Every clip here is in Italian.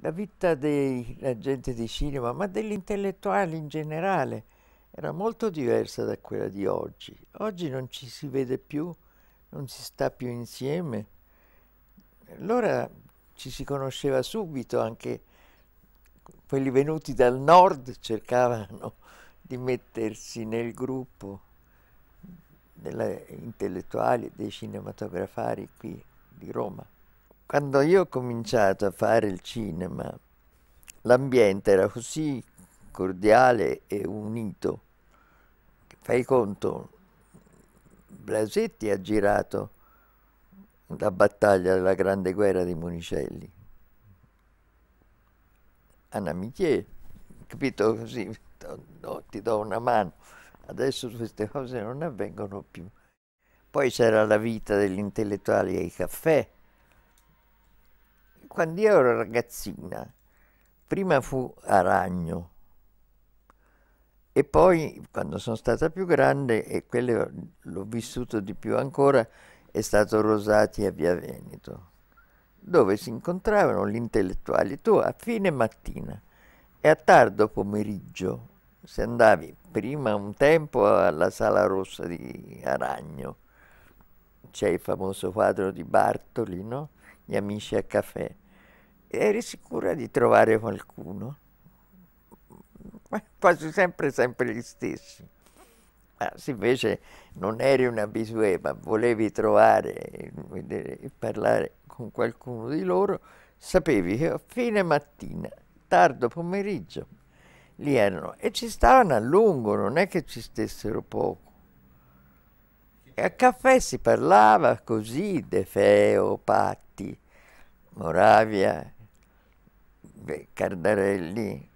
la vita della gente di cinema, ma degli intellettuali in generale, era molto diversa da quella di oggi. Oggi non ci si vede più, non si sta più insieme. Allora ci si conosceva subito, anche quelli venuti dal nord cercavano di mettersi nel gruppo degli intellettuali, dei cinematografari qui di Roma. Quando io ho cominciato a fare il cinema, l'ambiente era così cordiale e unito. Fai conto, Blasetti ha girato la battaglia della Grande Guerra di Monicelli. Anna Michier, capito così, no, ti do una mano. Adesso queste cose non avvengono più. Poi c'era la vita degli intellettuali ai caffè, quando io ero ragazzina, prima fu a Ragno e poi, quando sono stata più grande, e quello l'ho vissuto di più ancora, è stato Rosati a Via Veneto, dove si incontravano gli intellettuali. Tu a fine mattina e a tardo pomeriggio, se andavi prima un tempo alla Sala Rossa di Aragno, c'è il famoso quadro di Bartoli, no? gli amici a caffè. Eri sicura di trovare qualcuno? Quasi sempre, sempre gli stessi. Ma se invece non eri una abitué, ma volevi trovare e parlare con qualcuno di loro, sapevi che a fine mattina, tardo pomeriggio, lì erano e ci stavano a lungo, non è che ci stessero poco a caffè si parlava così de Feo, Patti, Moravia, Cardarelli,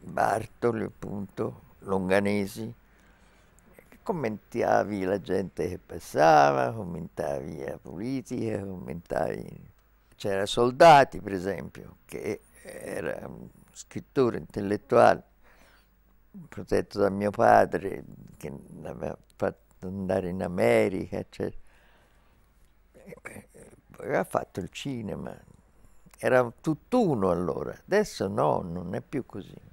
Bartoli appunto, Longanesi. Commentavi la gente che passava, commentavi la politica, commentavi... C'era Soldati, per esempio, che era un scrittore intellettuale protetto da mio padre, che aveva fatto andare in America, eccetera. Aveva fatto il cinema, era tutt'uno allora, adesso no, non è più così.